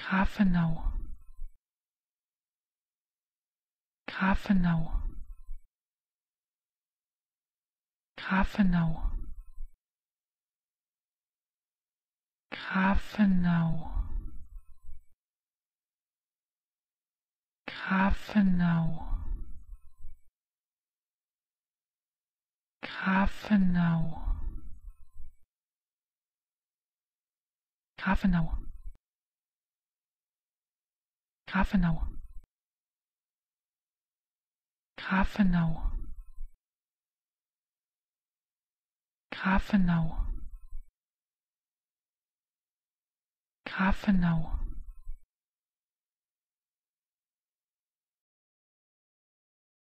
Grafenau Grafenau Grafenau Grafenau Grafenau Grafenau Grafenau Grafenau Grafenau Grafenau Grafenau